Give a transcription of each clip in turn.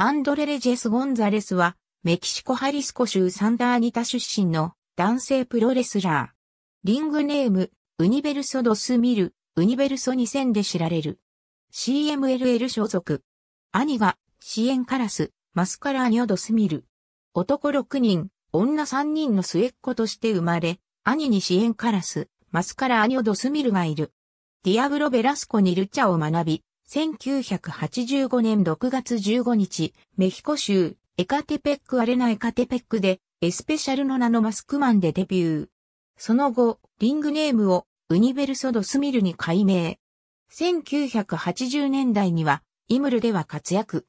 アンドレレジェス・ゴンザレスは、メキシコ・ハリスコ州サンダーニタ出身の男性プロレスラー。リングネーム、ウニベルソ・ドス・ミル、ウニベルソ2000で知られる。CMLL 所属。兄が、支援カラス、マスカラーニョ・ドス・ミル。男6人、女3人の末っ子として生まれ、兄に支援カラス、マスカラーニョ・ドス・ミルがいる。ディアブロ・ベラスコにルチャを学び、1985年6月15日、メヒコ州、エカテペックアレナエカテペックで、エスペシャルの名のマスクマンでデビュー。その後、リングネームをウニベルソドスミルに改名。1980年代には、イムルでは活躍。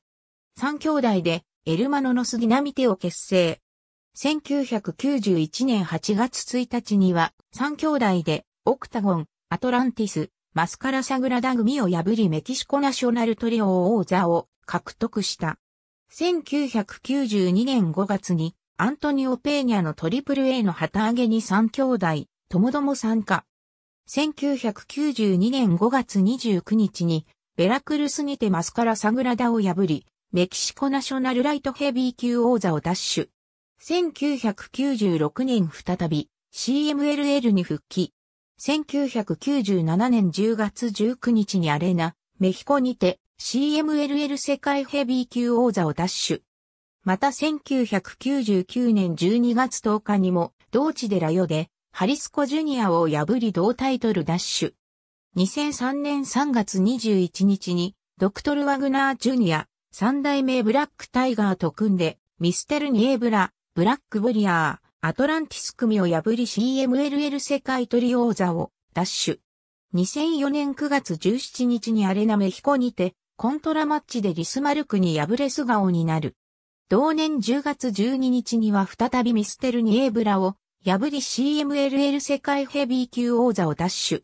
三兄弟で、エルマノノスディナミテを結成。1991年8月1日には、三兄弟で、オクタゴン、アトランティス、マスカラ・サグラダ組を破りメキシコナショナルトリオ王座を獲得した。1992年5月にアントニオ・ペーニャのトリプル A の旗揚げに3兄弟、ともども参加。1992年5月29日にベラクルスにてマスカラ・サグラダを破り、メキシコナショナルライトヘビー級王座を奪取。1996年再び CMLL に復帰。1997年10月19日にアレナ、メヒコにて CMLL 世界ヘビー級王座を奪取。また1999年12月10日にも同地でラヨでハリスコジュニアを破り同タイトル奪取。2003年3月21日にドクトル・ワグナー・ジュニア、三代目ブラック・タイガーと組んでミステル・ニエブラ、ブラック・ブリアー、アトランティス組を破り CMLL 世界トリ王座を奪取。2004年9月17日にアレナメヒコにて、コントラマッチでリスマルクに敗れ素顔になる。同年10月12日には再びミステルニエーブラを破り CMLL 世界ヘビー級王座を奪取。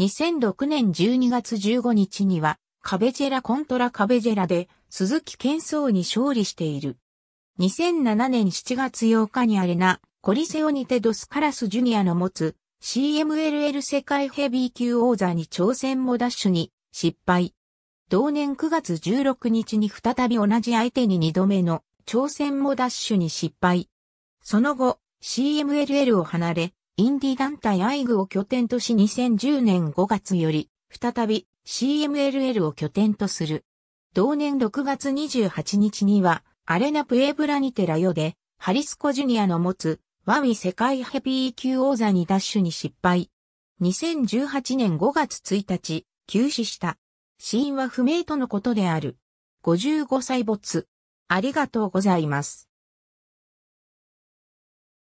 2006年12月15日にはカベジェラコントラカベジェラで鈴木健壮に勝利している。2007年7月8日にアレナ、コリセオにてドスカラスジュニアの持つ CMLL 世界ヘビー級王座に挑戦もダッシュに失敗。同年9月16日に再び同じ相手に2度目の挑戦もダッシュに失敗。その後、CMLL を離れ、インディ団体アイグを拠点とし2010年5月より、再び CMLL を拠点とする。同年6月28日には、アレナプエブラニテラヨで、ハリスコジュニアの持つワミ世界ヘビー級王座にダッシュに失敗。2018年5月1日、休止した。死因は不明とのことである。55歳没。ありがとうございます。